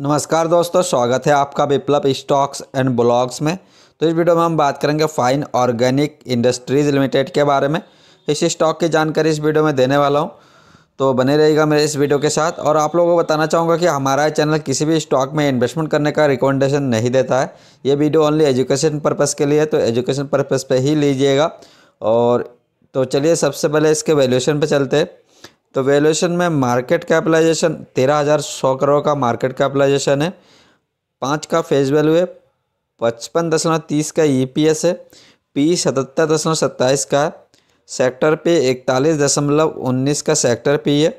नमस्कार दोस्तों स्वागत है आपका विप्लव स्टॉक्स एंड ब्लॉग्स में तो इस वीडियो में हम बात करेंगे फाइन ऑर्गेनिक इंडस्ट्रीज लिमिटेड के बारे में इस स्टॉक की जानकारी इस वीडियो में देने वाला हूं तो बने रहिएगा मेरे इस वीडियो के साथ और आप लोगों को बताना चाहूँगा कि हमारा चैनल किसी भी स्टॉक में इन्वेस्टमेंट करने का रिकमेंडेशन नहीं देता है ये वीडियो ओनली एजुकेशन पर्पज़ के लिए है तो एजुकेशन पर्पज़ पर ही लीजिएगा और तो चलिए सबसे पहले इसके वैल्यूशन पर चलते हैं तो वैल्यूएशन में मार्केट कैपिटलाइजेशन तेरह हज़ार सौ करोड़ का मार्केट कैपिटलाइजेशन है पाँच का फेस वैल्यू है पचपन दशमलव तीस का ईपीएस e है पी सतहत्तर दशमलव सत्ताईस का है सेक्टर पे इकतालीस दशमलव उन्नीस का सेक्टर पी है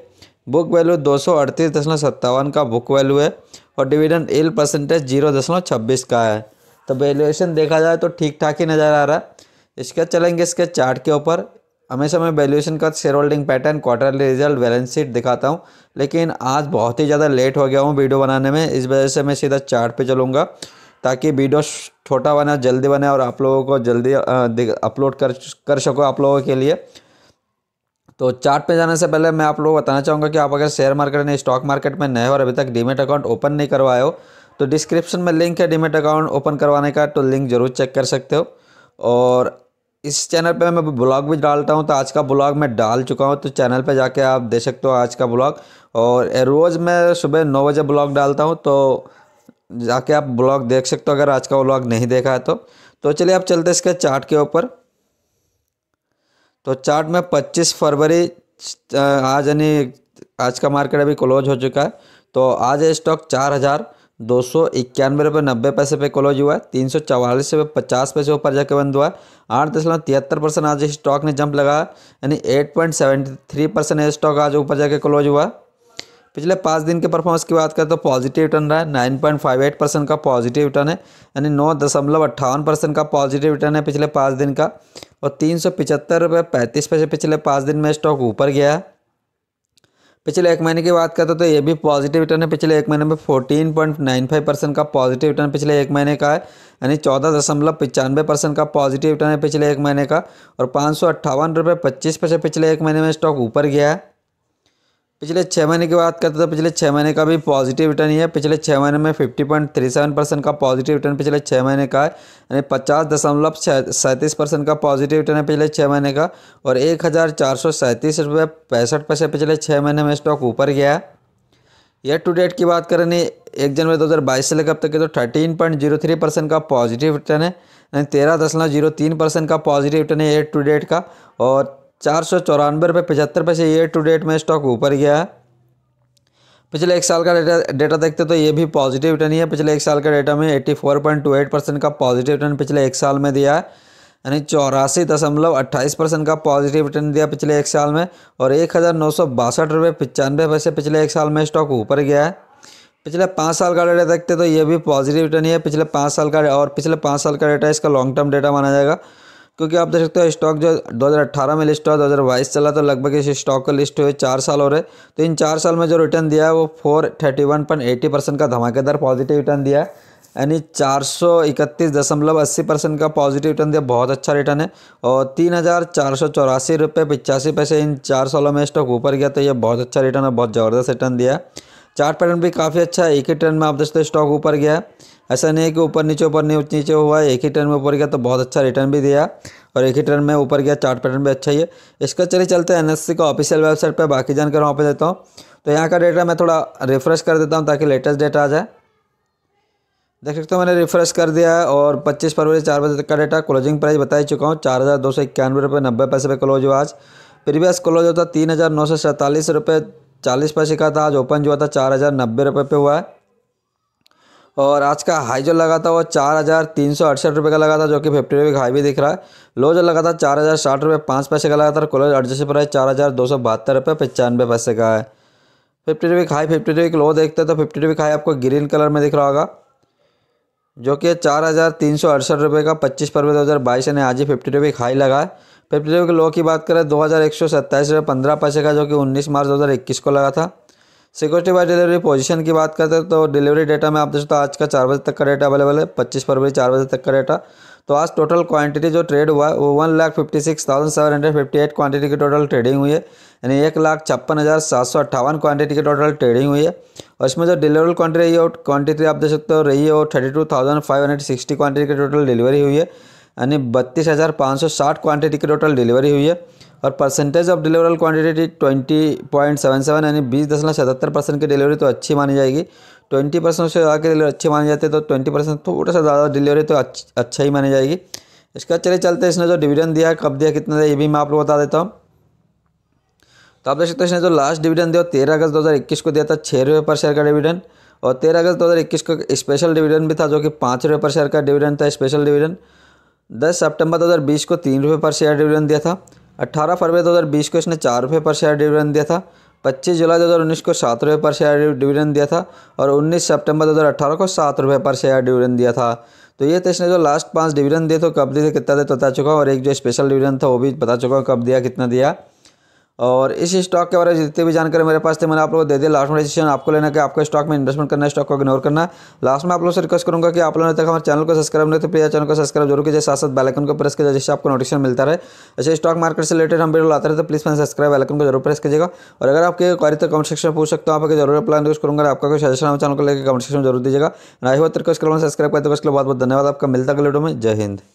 बुक वैल्यू दो सौ अड़तीस दशमलव सत्तावन का बुक वैल्यू है और डिविडेंड एल परसेंटेज जीरो दशमलव छब्बीस का है तो वैल्यूएशन देखा जाए तो ठीक ठाक ही नज़र आ रहा है इसके चलेंगे इसके चार्ट के ऊपर हमेशा मैं वैल्यूएशन का share holding pattern quarterly result balance sheet दिखाता हूँ लेकिन आज बहुत ही ज़्यादा लेट हो गया हूँ वीडियो बनाने में इस वजह से मैं सीधा चार्ट पे चलूँगा ताकि वीडियो छोटा बने जल्दी बने और आप लोगों को जल्दी अपलोड कर कर सको आप लोगों के लिए तो चार्ट पे जाने से पहले मैं आप लोगों को बताना चाहूँगा कि आप अगर शेयर मार्केट या स्टॉक मार्केट में नए हो और अभी तक डीमेट अकाउंट ओपन नहीं करवाए हो तो डिस्क्रिप्शन में लिंक है डीमेट अकाउंट ओपन करवाने का तो लिंक ज़रूर चेक कर सकते हो और इस चैनल पे मैं ब्लॉग भी डालता हूँ तो आज का ब्लॉग मैं डाल चुका हूँ तो चैनल पे जाके आप देख सकते हो आज का ब्लॉग और रोज़ मैं सुबह नौ बजे ब्लॉग डालता हूँ तो जाके आप ब्लॉग देख सकते हो अगर आज का ब्लॉग नहीं देखा है तो तो चलिए आप चलते इसके चार्ट के ऊपर तो चार्ट में पच्चीस फरवरी आज यानी आज का मार्केट अभी क्लोज हो चुका है तो आज स्टॉक चार हज़ार दो सौ इक्यानवे रुपये नब्बे पैसे पे क्लोज हुआ है तीन सौ चौवालीस रुपये पचास पैसे ऊपर जाके बंद हुआ है आठ दशमलव तिहत्तर परसेंट आज स्टॉक ने जंप लगाया यानी eight point seventy three percent stock आज ऊपर जाके क्लोज हुआ पिछले पाँच दिन के परफॉर्मेंस की बात करें तो पॉजिटिव रिटर्न रहा है nine point five eight percent का पॉजिटिव रिटर्न है यानी नौ दशमलव अट्ठावन परसेंट का पॉजिटिव रिटर्न है पिछले पाँच दिन का और तीन सौ पिचहत्तर रुपये पैंतीस पैसे पिछले पाँच दिन में स्टॉक ऊपर गया है पिछले एक महीने की बात करते तो ये भी पॉजिटिव रिटर्न है पिछले एक महीने में fourteen point nine five percent का पॉजिटिव रिटर्न पिछले एक महीने का है यानी चौदह दशमलव पचानवे परसेंट का पॉजिटिव रिटर्न है पिछले एक महीने का और पाँच सौ अट्ठावन रुपये पच्चीस पैसे पिछले एक महीने में स्टॉक ऊपर गया है पिछले छः महीने की बात करते तो पिछले छः महीने का भी पॉजिटिव रिटर्न ही है पिछले छः महीने में fifty point three seven percent का पॉजिटिव रिटर्न पिछले छः महीने का है यानी पचास दशमलव सैंतीस परसेंट का पॉजिटिव रिटर्न है पिछले छः महीने का और एक हज़ार चार सौ सैंतीस रुपये पैंसठ पैसे पिछले छः महीने में स्टॉक ऊपर गया है ये टू डेट की बात करें एक जनवरी दो हज़ार बाईस से लेकर अब तक के तो thirteen point zero three percent का पॉजिटिव रिटर्न है यानी तेरह दशमलव जीरो तीन परसेंट का पॉजिटिव रिटर्न है ईयर टू डेट का और चार सौ चौरानवे रुपये पचहत्तर पैसे ईयर टू डेट में स्टॉक ऊपर गया है पिछले एक साल का डेटा डेटा देखते तो ये भी पॉजिटिव रिटर्न ही है पिछले एक साल का डेटा में eighty four point two eight percent का पॉजिटिव रिटर्न पिछले एक साल में दिया है यानी चौरासी दशमलव अट्ठाईस परसेंट का पॉजिटिव रिटर्न दिया पिछले एक साल में और एक हज़ार नौ सौ बासठ रुपये पचानवे पैसे पिछले एक साल में स्टॉक ऊपर गया है पिछले पाँच साल का डेटा देखते तो ये भी पॉजिटिव रिटर्न ही है पिछले पाँच साल का और पिछले पाँच साल का डेटा इसका लॉन्ग टर्म डेटा माना जाएगा क्योंकि आप देख सकते हो स्टॉक जो 2018 में लिस्ट हुआ दो हज़ार चला तो लगभग इस स्टॉक का लिस्ट हुए चार साल हो रहे तो इन चार साल में जो रिटर्न दिया है वो four thirty one point eighty percent का धमाकेदार पॉजिटिव रिटर्न दिया है यानी चार सौ इकतीस दशमलव अस्सी परसेंट का पॉजिटिव रिटर्न दिया बहुत अच्छा रिटर्न है और तीन हज़ार चार सौ चौरासी रुपये पिचासी पैसे इन चार सालों में स्टॉक ऊपर गया तो ये बहुत अच्छा रिटर्न है बहुत ज़बरदस्त रिटर्न दिया है चार्ट पैटर्न भी काफ़ी अच्छा है एक ही टर्न में आप देखते स्टॉक ऊपर गया ऐसा नहीं है कि ऊपर नीचे ऊपर नीचे हुआ है एक ही टर्न में ऊपर गया तो बहुत अच्छा रिटर्न भी दिया और एक ही टर्न में ऊपर गया चार्ट पैटर्न भी अच्छा ही है इसका चलिए चलते हैं एन का ऑफिशियल वेबसाइट पर बाकी जानकारी वहाँ पर देता हूँ तो यहाँ का डेटा मैं थोड़ा रिफ्रेश कर देता हूँ ताकि लेटेस्ट डेटा आ जाए देख सकते हो मैंने रिफ्रेश कर दिया है और 25 फरवरी चार बजे तक का डेटा क्लोजिंग प्राइस बता ही चुका हूँ चार हज़ार दो सौ इक्यानवे रुपये नब्बे पैसे पे क्लोज हुआ आज प्रीवियस क्लोज होता तीन हज़ार नौ सौ सैंतालीस रुपये चालीस पैसे का था आज ओपन जो हुआ था चार हज़ार नब्बे रुपये पे हुआ है और आज का हाई जो लगा था वो चार हज़ार तीन सौ अड़सठ रुपये का लगा था जो कि फिफ्टी रुपये का हाई भी दिख रहा है लो जो लगा था चार हज़ार साठ रुपये पाँच पैसे का लगा था कॉलेज एडजस्ट प्राइस चार हज़ार दो सौ बहत्तर रुपये पचानवे पैसे का है फिफ्टी रुपये का हाई फिफ्टी रुपये लो देखते तो फिफ्टी रुपये का हाई आपको ग्रीन कलर में दिख रहा होगा जो कि चार हज़ार तीन सौ अड़सठ रुपये का पच्चीस फरवरी दो हज़ार बाईस यानी आज ही फिफ्टी रुपये हाई लगा है फिफ्टी रुपये के लो की बात करें दो हज़ार एक सौ सत्ताईस रुपये पंद्रह पैसे का जो कि उन्नीस मार्च दो हज़ार इक्कीस को लगा था सिक्योरिटी बाई डिलीवरी पोजीशन की बात करते हैं तो डिलीवरी डेटा में आप दोस्तों आज का चार बजे तक का डेटा अवेलेबल है पच्चीस फरवरी चार बजे तक का डेटा तो आज टोटल क्वांटिटी जो ट्रेड हुआ वो one lakh fifty six thousand seven hundred fifty eight quantity की टोटल ट्रेडिंग हुई है यानी एक लाख छप्पन हज़ार सात सौ अट्ठावन क्वान्टिटी की टोटल ट्रेडिंग हुई है और इसमें जो डिलीवरी क्वान्टिटी रही है वो आप देख सकते हो रही है वो thirty two thousand five hundred sixty quantity की टोटल डिलीवरी हुई है यानी बत्तीस हज़ार पाँच सौ साठ क्वान्टिटी की टोटल डिलीवरी हुई है और percentage of deliverable quantity twenty point seven seven यानी बीस दशमलव सतहत्तर परसेंट की डिलीवरी तो अच्छी मानी जाएगी ट्वेंटी परसेंट से ज़्यादा की डिलीवरी अच्छी मानी जाती है तो ट्वेंटी परसेंट थोड़ा सा ज़्यादा डिलीवरी तो अच्छा ही मानी जाएगी इसका चले चलते इसने जो डिविडन दिया कब दिया कितना दिया ये भी मैं आप लोग बता देता हूँ तो आप देख सकते हो इसने जो लास्ट डिविडन दिया तेरह अगस्त दो को दिया था छः रुपये पर शेयर का डिविडन और तेरह अगस्त दो को स्पेशल डिविडन भी था जो कि पाँच रुपये पर शेयर का डिविडन था स्पेशल डिविडन दस सितंबर 2020 को तीन रुपये पर शेयर डिविडेंड दिया था 18 फरवरी 2020 को इसने चार रुपये पर शेयर डिविडेंड दिया था 25 जुलाई 2019 को सात रुपये पर शेयर डिविडेंड दिया था और 19 सितंबर 2018 को सात रुपये पर शेयर डिविडेंड दिया था तो ये तो इसने जो लास्ट पांच डिविडेंड दिए तो कब दिए कितना दिए तो बता चुका हूँ और एक जो स्पेशल डिविडेंड था वो भी बता चुका हूँ कब दिया कितना दिया और इस स्टॉक के बारे में जितने भी जानकारी मेरे पास थे मैंने आप लोगों को दे दिया लास्ट में डिसीजन आपको लेना कि आपको स्टॉक में इन्वेस्टमेंट करना है स्टॉक को इग्नोर करना है लास्ट में आप लोगों से रिक्वेस्ट करूंगा कि आप लोगों ने तक हमारे चैनल को सब्सक्राइब नहीं तो प्लीज चैनल को सब्सक्राइब जरूर कीजिए साथ साथ बैलकन को प्रेस कीजिए जिससे आपको नोटिफिकेशन मिलता रहे ऐसे स्टॉक मार्केट से रिलेटेड हम वीडियो लाते रहे तो प्लीज मैंने सब्सक्राइब बैलकन को जरूर प्रेस कीजिएगा और अगर आपके क्वारी तो कमेंट सेक्शन पूछ सकते हो आपके जरूर प्लान यूज करूँगा आपका कोई सजेशन हम चैनल को लेकर कमेंट सेक्शन जरूर दीजिएगा आई रिक्वेस्ट करूँगा सब्सक्राइब करते बहुत बहुत धन्यवाद आपका मिलता है वीडियो में जय हिंद